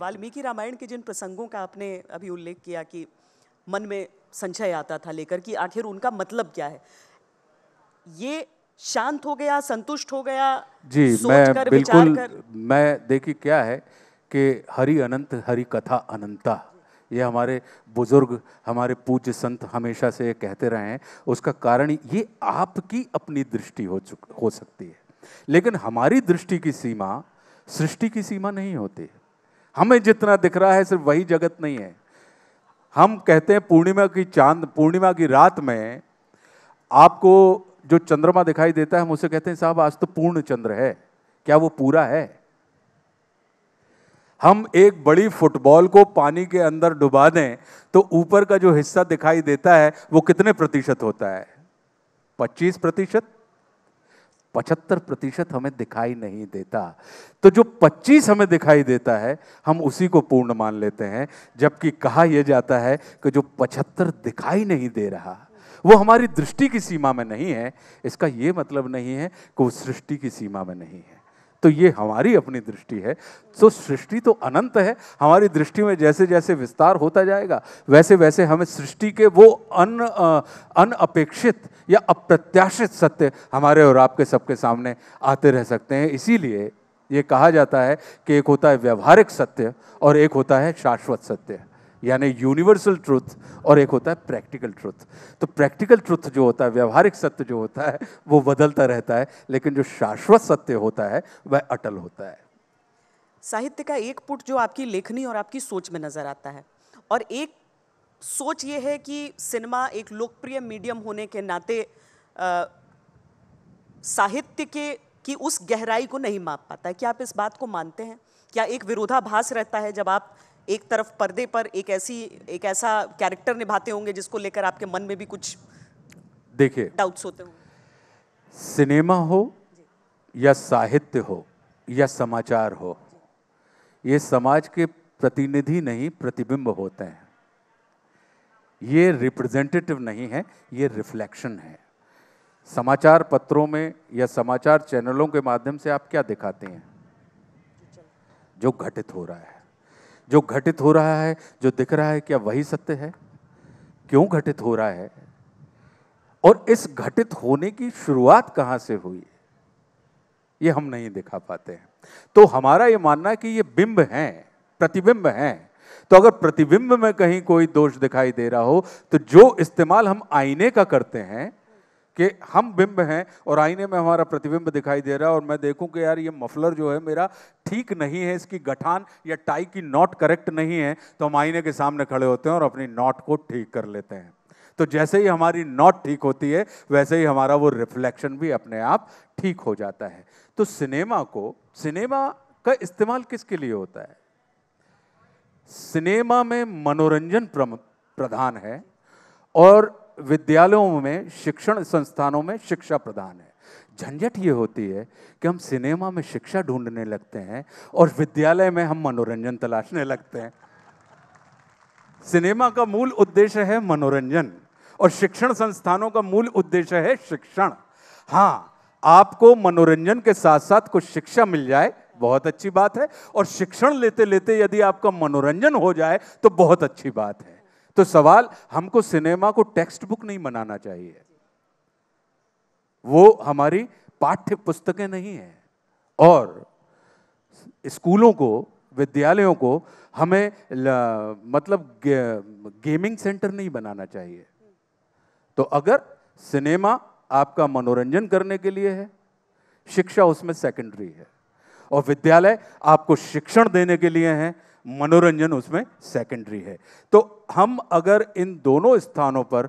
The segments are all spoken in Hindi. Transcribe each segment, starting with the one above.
वाल्मीकि रामायण के जिन प्रसंगों का आपने अभी उल्लेख किया कि मन में संशय आता था लेकर कि आखिर उनका मतलब क्या है ये शांत हो गया संतुष्ट हो गया जी सोच मैं कर, बिल्कुल कर। मैं देखिए क्या है कि हरि अनंत हरि कथा अनंता ये हमारे बुजुर्ग हमारे पूज्य संत हमेशा से कहते रहे हैं उसका कारण ये आपकी अपनी दृष्टि हो चुक हो सकती है लेकिन हमारी दृष्टि की सीमा सृष्टि की सीमा नहीं होती है हमें जितना दिख रहा है सिर्फ वही जगत नहीं है हम कहते हैं पूर्णिमा की चांद पूर्णिमा की रात में आपको जो चंद्रमा दिखाई देता है हम उसे कहते हैं साहब आज तो पूर्ण चंद्र है क्या वो पूरा है हम एक बड़ी फुटबॉल को पानी के अंदर डुबा दें तो ऊपर का जो हिस्सा दिखाई देता है वो कितने प्रतिशत होता है 25 प्रतिशत पचहत्तर प्रतिशत हमें दिखाई नहीं देता तो जो 25 हमें दिखाई देता है हम उसी को पूर्ण मान लेते हैं जबकि कहा यह जाता है कि जो पचहत्तर दिखाई नहीं दे रहा वो हमारी दृष्टि की सीमा में नहीं है इसका ये मतलब नहीं है कि वो सृष्टि की सीमा में नहीं है तो ये हमारी अपनी दृष्टि है तो सृष्टि तो अनंत है हमारी दृष्टि में जैसे जैसे विस्तार होता जाएगा वैसे वैसे हमें सृष्टि के वो अन अपेक्षित या अप्रत्याशित सत्य हमारे और आपके सबके सामने आते रह सकते हैं इसीलिए ये कहा जाता है कि एक होता है व्यवहारिक सत्य और एक होता है शाश्वत सत्य यानी यूनिवर्सल ट्रुथ और एक होता है प्रैक्टिकल ट्रुथ तो प्रैक्टिकल ट्रुथ जो होता है व्यवहारिक सत्य जो होता है वो बदलता रहता है लेकिन जो शाश्वत सत्य होता है वह अटल होता है साहित्य का एक पुट जो आपकी लेखनी और आपकी सोच में नज़र आता है और एक सोच ये है कि सिनेमा एक लोकप्रिय मीडियम होने के नाते साहित्य के की उस गहराई को नहीं माप पाता है क्या आप इस बात को मानते हैं क्या एक विरोधाभास रहता है जब आप एक तरफ पर्दे पर एक ऐसी एक ऐसा कैरेक्टर निभाते होंगे जिसको लेकर आपके मन में भी कुछ देखिए डाउट्स होते होंगे सिनेमा हो या साहित्य हो या समाचार हो ये समाज के प्रतिनिधि नहीं प्रतिबिंब होते हैं ये रिप्रेजेंटेटिव नहीं है ये रिफ्लेक्शन है समाचार पत्रों में या समाचार चैनलों के माध्यम से आप क्या दिखाते हैं जो घटित हो रहा है जो घटित हो रहा है जो दिख रहा है क्या वही सत्य है क्यों घटित हो रहा है और इस घटित होने की शुरुआत कहां से हुई ये हम नहीं दिखा पाते हैं तो हमारा ये मानना है कि ये बिंब हैं प्रतिबिंब हैं तो अगर प्रतिबिंब में कहीं कोई दोष दिखाई दे रहा हो तो जो इस्तेमाल हम आईने का करते हैं कि हम बिंब हैं और आईने में हमारा प्रतिबिंब दिखाई दे रहा है और मैं देखूं कि यार ये मफलर जो है मेरा ठीक नहीं है इसकी गठान या टाई की नॉट करेक्ट नहीं है तो हम आईने के सामने खड़े होते हैं और अपनी नॉट को ठीक कर लेते हैं तो जैसे ही हमारी नॉट ठीक होती है वैसे ही हमारा वो रिफ्लेक्शन भी अपने आप ठीक हो जाता है तो सिनेमा को सिनेमा का इस्तेमाल किसके लिए होता है सिनेमा में मनोरंजन प्रधान है और विद्यालयों में शिक्षण संस्थानों में शिक्षा प्रदान है झंझट ये होती है कि हम सिनेमा में शिक्षा ढूंढने लगते हैं और विद्यालय में हम मनोरंजन तलाशने लगते हैं सिनेमा का मूल उद्देश्य है मनोरंजन और शिक्षण संस्थानों का मूल उद्देश्य है शिक्षण हाँ आपको मनोरंजन के साथ साथ कुछ शिक्षा मिल जाए बहुत अच्छी बात है और शिक्षण लेते लेते यदि आपका मनोरंजन हो जाए तो बहुत अच्छी बात है तो सवाल हमको सिनेमा को टेक्स्ट बुक नहीं बनाना चाहिए वो हमारी पाठ्य पुस्तकें नहीं है और स्कूलों को विद्यालयों को हमें मतलब गे, गेमिंग सेंटर नहीं बनाना चाहिए तो अगर सिनेमा आपका मनोरंजन करने के लिए है शिक्षा उसमें सेकेंडरी है और विद्यालय आपको शिक्षण देने के लिए हैं मनोरंजन उसमें सेकेंडरी है तो हम अगर इन दोनों स्थानों पर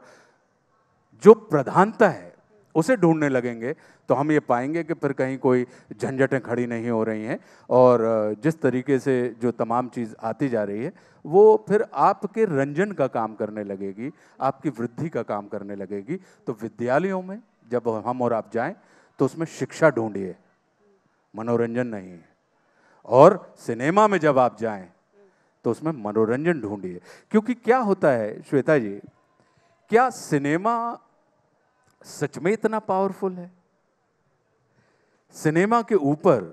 जो प्रधानता है उसे ढूंढने लगेंगे तो हम ये पाएंगे कि फिर कहीं कोई झंझटें खड़ी नहीं हो रही हैं और जिस तरीके से जो तमाम चीज़ आती जा रही है वो फिर आपके रंजन का काम करने लगेगी आपकी वृद्धि का काम करने लगेगी तो विद्यालयों में जब हम और आप जाएं तो उसमें शिक्षा ढूंढिए मनोरंजन नहीं और सिनेमा में जब आप जाएं तो उसमें मनोरंजन ढूंढिए क्योंकि क्या होता है श्वेता जी क्या सिनेमा सच में इतना पावरफुल है सिनेमा के ऊपर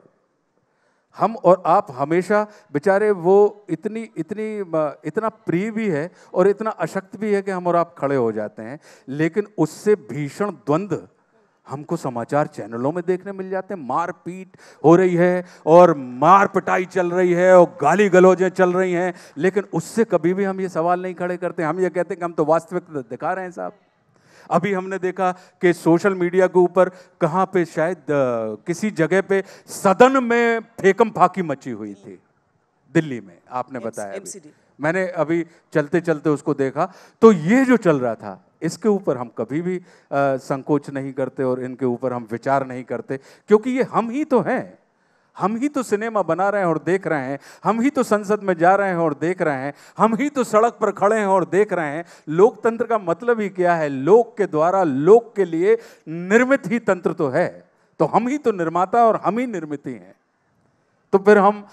हम और आप हमेशा बेचारे वो इतनी इतनी इतना प्रिय भी है और इतना अशक्त भी है कि हम और आप खड़े हो जाते हैं लेकिन उससे भीषण द्वंद्व हमको समाचार चैनलों में देखने मिल जाते हैं मारपीट हो रही है और मार पिटाई चल रही है और गाली गलौजें चल रही हैं लेकिन उससे कभी भी हम ये सवाल नहीं खड़े करते हम ये कहते हैं कि हम तो वास्तविकता दिखा रहे हैं साहब अभी हमने देखा कि सोशल मीडिया के ऊपर कहाँ पे शायद किसी जगह पे सदन में फेकम फाकी मची हुई थी दिल्ली में आपने बताया मैंने अभी चलते चलते उसको देखा तो ये जो चल रहा था इसके ऊपर हम कभी भी आ, संकोच नहीं करते और इनके ऊपर हम विचार नहीं करते क्योंकि ये हम ही तो हैं हम ही तो सिनेमा बना रहे हैं और देख रहे हैं हम ही तो संसद में जा रहे हैं और देख रहे हैं हम ही तो सड़क पर खड़े हैं और देख रहे हैं लोकतंत्र का मतलब ही क्या है लोक के द्वारा लोक के लिए निर्मित ही तंत्र तो है तो हम ही तो निर्माता और हम ही निर्मित ही हैं तो फिर हम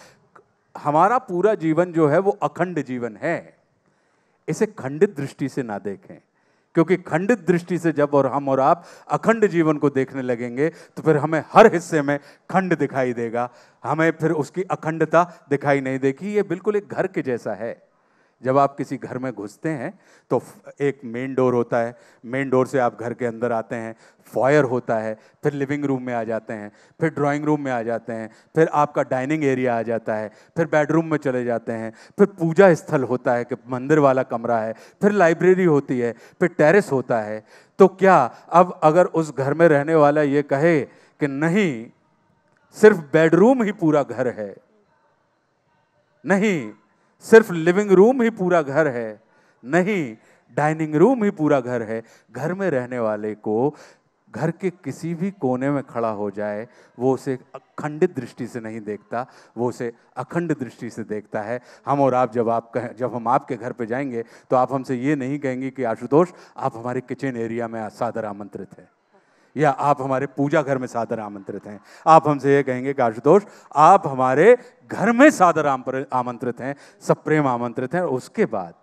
हमारा पूरा जीवन जो है वो अखंड जीवन है इसे खंडित दृष्टि से ना देखें क्योंकि खंडित दृष्टि से जब और हम और आप अखंड जीवन को देखने लगेंगे तो फिर हमें हर हिस्से में खंड दिखाई देगा हमें फिर उसकी अखंडता दिखाई नहीं देगी ये बिल्कुल एक घर के जैसा है जब आप किसी घर में घुसते हैं तो एक मेन डोर होता है मेन डोर से आप घर के अंदर आते हैं फॉयर होता है फिर लिविंग रूम में आ जाते हैं फिर ड्राइंग रूम में आ जाते हैं फिर आपका डाइनिंग एरिया आ जाता है फिर बेडरूम में चले जाते हैं फिर पूजा स्थल होता है कि मंदिर वाला कमरा है फिर लाइब्रेरी होती है फिर टेरिस होता है तो क्या अब अगर उस घर में रहने वाला ये कहे कि नहीं सिर्फ बेडरूम ही पूरा घर है नहीं सिर्फ लिविंग रूम ही पूरा घर है नहीं डाइनिंग रूम ही पूरा घर है घर में रहने वाले को घर के किसी भी कोने में खड़ा हो जाए वो उसे अखंडित दृष्टि से नहीं देखता वो उसे अखंड दृष्टि से देखता है हम और आप जब आप कहें जब हम आपके घर पे जाएंगे तो आप हमसे ये नहीं कहेंगे कि आशुतोष आप हमारे किचन एरिया में सादर आमंत्रित हैं या आप हमारे पूजा घर में सादर आमंत्रित हैं आप हमसे ये कहेंगे आशुतोष आप हमारे घर में सादर आमंत्रित हैं सब प्रेम आमंत्रित हैं उसके बाद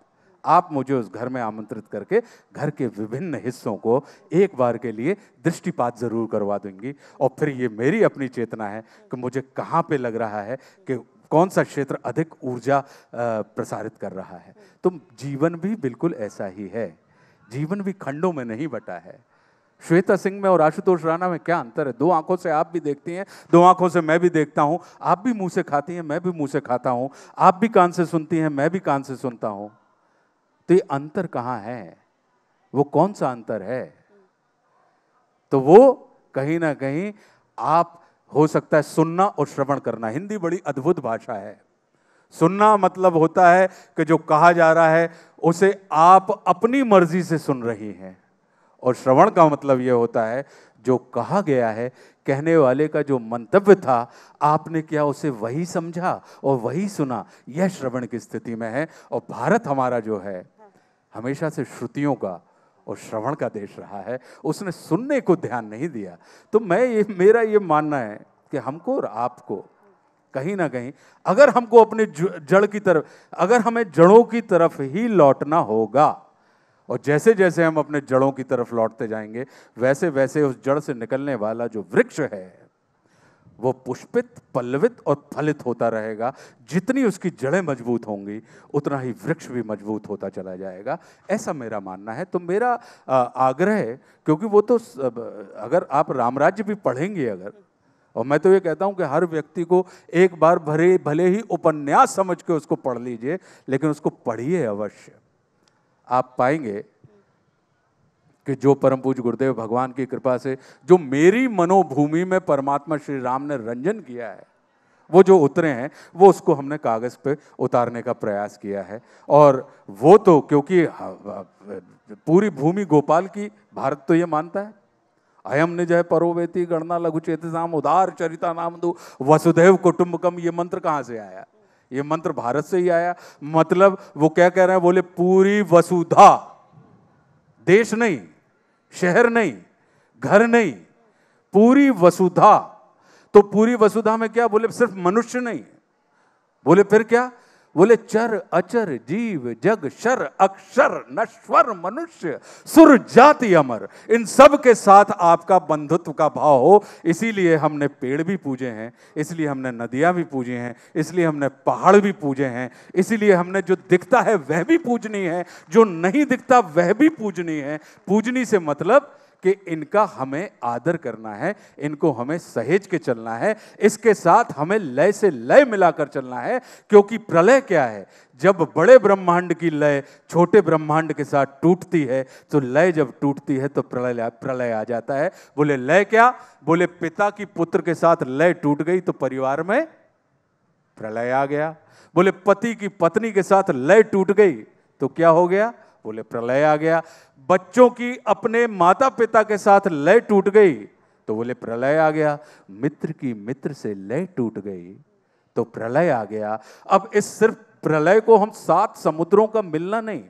आप मुझे उस घर में आमंत्रित करके घर के विभिन्न हिस्सों को एक बार के लिए दृष्टिपात ज़रूर करवा देंगी और फिर ये मेरी अपनी चेतना है कि मुझे कहाँ पे लग रहा है कि कौन सा क्षेत्र अधिक ऊर्जा प्रसारित कर रहा है तो जीवन भी बिल्कुल ऐसा ही है जीवन भी खंडों में नहीं बटा है श्वेता सिंह में और आशुतोष राणा में क्या अंतर है दो आंखों से आप भी देखती हैं दो आंखों से मैं भी देखता हूं आप भी मुंह से खाती हैं मैं भी मुंह से खाता हूं आप भी कान से सुनती हैं मैं भी कान से सुनता हूं तो ये अंतर कहाँ है वो कौन सा अंतर है तो वो कहीं ना कहीं आप हो सकता है सुनना और श्रवण करना हिंदी बड़ी अद्भुत भाषा है सुनना मतलब होता है कि जो कहा जा रहा है उसे आप अपनी मर्जी से सुन रही हैं और श्रवण का मतलब यह होता है जो कहा गया है कहने वाले का जो मंतव्य था आपने क्या उसे वही समझा और वही सुना यह श्रवण की स्थिति में है और भारत हमारा जो है हमेशा से श्रुतियों का और श्रवण का देश रहा है उसने सुनने को ध्यान नहीं दिया तो मैं ये मेरा ये मानना है कि हमको और आपको कहीं ना कहीं अगर हमको अपने जड़ की तरफ अगर हमें जड़ों की तरफ ही लौटना होगा और जैसे जैसे हम अपने जड़ों की तरफ लौटते जाएंगे वैसे वैसे उस जड़ से निकलने वाला जो वृक्ष है वो पुष्पित पल्लवित और फलित होता रहेगा जितनी उसकी जड़ें मजबूत होंगी उतना ही वृक्ष भी मजबूत होता चला जाएगा ऐसा मेरा मानना है तो मेरा आग्रह है क्योंकि वो तो अगर आप रामराज्य भी पढ़ेंगे अगर और मैं तो ये कहता हूँ कि हर व्यक्ति को एक बार भरे भले ही उपन्यास समझ के उसको पढ़ लीजिए लेकिन उसको पढ़िए अवश्य आप पाएंगे कि जो परम पूज गुरुदेव भगवान की कृपा से जो मेरी मनोभूमि में परमात्मा श्री राम ने रंजन किया है वो जो उतरे हैं वो उसको हमने कागज़ पे उतारने का प्रयास किया है और वो तो क्योंकि पूरी भूमि गोपाल की भारत तो ये मानता है अयम निजय परोवेती गणना लघु चेतसाम उदार चरिता नाम दो वसुदेव कुटुंबकम ये मंत्र कहाँ से आया ये मंत्र भारत से ही आया मतलब वो क्या कह रहे हैं बोले पूरी वसुधा देश नहीं शहर नहीं घर नहीं पूरी वसुधा तो पूरी वसुधा में क्या बोले सिर्फ मनुष्य नहीं बोले फिर क्या बोले चर अचर जीव जग शर अक्षर नश्वर मनुष्य सुर जाति अमर इन सब के साथ आपका बंधुत्व का भाव हो इसीलिए हमने पेड़ भी पूजे हैं इसलिए हमने नदियां भी पूजी हैं इसलिए हमने पहाड़ भी पूजे हैं इसीलिए हमने जो दिखता है वह भी पूजनी है जो नहीं दिखता वह भी पूजनी है पूजनी से मतलब कि इनका हमें आदर करना है इनको हमें सहेज के चलना है इसके साथ हमें लय से लय मिलाकर चलना है क्योंकि प्रलय क्या है जब बड़े ब्रह्मांड की लय छोटे ब्रह्मांड के साथ टूटती है तो लय जब टूटती है तो प्रलय प्रलय आ जाता है बोले लय क्या बोले पिता की पुत्र के साथ लय टूट गई तो परिवार में प्रलय आ गया बोले पति की पत्नी के साथ लय टूट गई तो क्या हो गया बोले प्रलय आ गया बच्चों की अपने माता पिता के साथ लय टूट गई तो बोले प्रलय आ गया मित्र की मित्र से लय टूट गई तो प्रलय आ गया अब इस सिर्फ प्रलय को हम सात समुद्रों का मिलना नहीं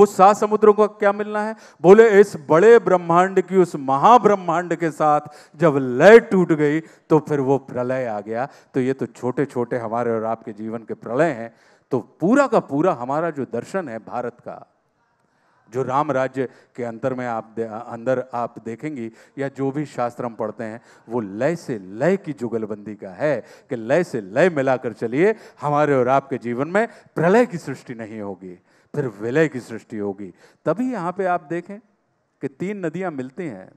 वो सात समुद्रों का क्या मिलना है बोले इस बड़े ब्रह्मांड की उस महाब्रह्मांड के साथ जब लय टूट गई तो फिर वो प्रलय आ गया तो ये तो छोटे छोटे हमारे और आपके जीवन के प्रलय हैं तो पूरा का पूरा हमारा जो दर्शन है भारत का जो राम राज्य के अंतर में आप अंदर आप देखेंगी या जो भी शास्त्र हम पढ़ते हैं वो लय से लय की जुगलबंदी का है कि लय से लय मिलाकर चलिए हमारे और आपके जीवन में प्रलय की सृष्टि नहीं होगी फिर विलय की सृष्टि होगी तभी यहाँ पे आप देखें कि तीन नदियाँ मिलती हैं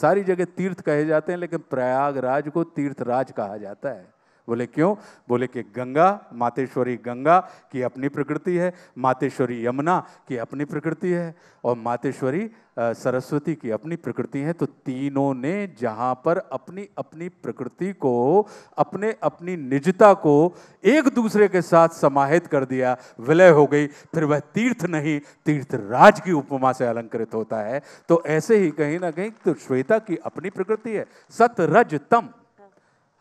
सारी जगह तीर्थ कहे जाते हैं लेकिन प्रयागराज को तीर्थराज कहा जाता है बोले क्यों बोले कि गंगा मातेश्वरी गंगा की अपनी प्रकृति है मातेश्वरी यमुना की अपनी प्रकृति है और मातेश्वरी सरस्वती की अपनी प्रकृति है तो तीनों ने जहाँ पर अपनी अपनी प्रकृति को अपने अपनी निजता को एक दूसरे के साथ समाहित कर दिया विलय हो गई फिर वह तीर्थ नहीं तीर्थ राज की उपमा से अलंकृत होता है तो ऐसे ही कहीं ना कहीं तो श्वेता की अपनी प्रकृति है सतरज तम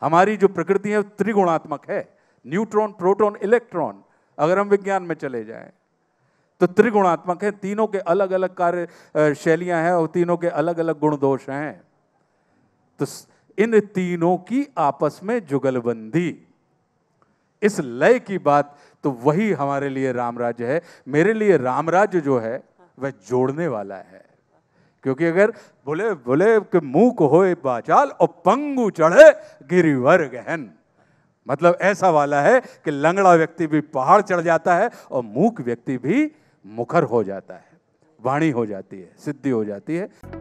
हमारी जो प्रकृति है त्रिगुणात्मक है न्यूट्रॉन प्रोटॉन इलेक्ट्रॉन अगर हम विज्ञान में चले जाएं तो त्रिगुणात्मक है तीनों के अलग अलग कार्य शैलियां हैं और तीनों के अलग अलग गुण दोष हैं तो इन तीनों की आपस में जुगलबंदी इस लय की बात तो वही हमारे लिए रामराज्य है मेरे लिए रामराज्य जो है वह जोड़ने वाला है क्योंकि अगर बोले बोले कि मुंह होए बाचाल और पंगू चढ़े गिरिवर गहन मतलब ऐसा वाला है कि लंगड़ा व्यक्ति भी पहाड़ चढ़ जाता है और मूक व्यक्ति भी मुखर हो जाता है वाणी हो जाती है सिद्धि हो जाती है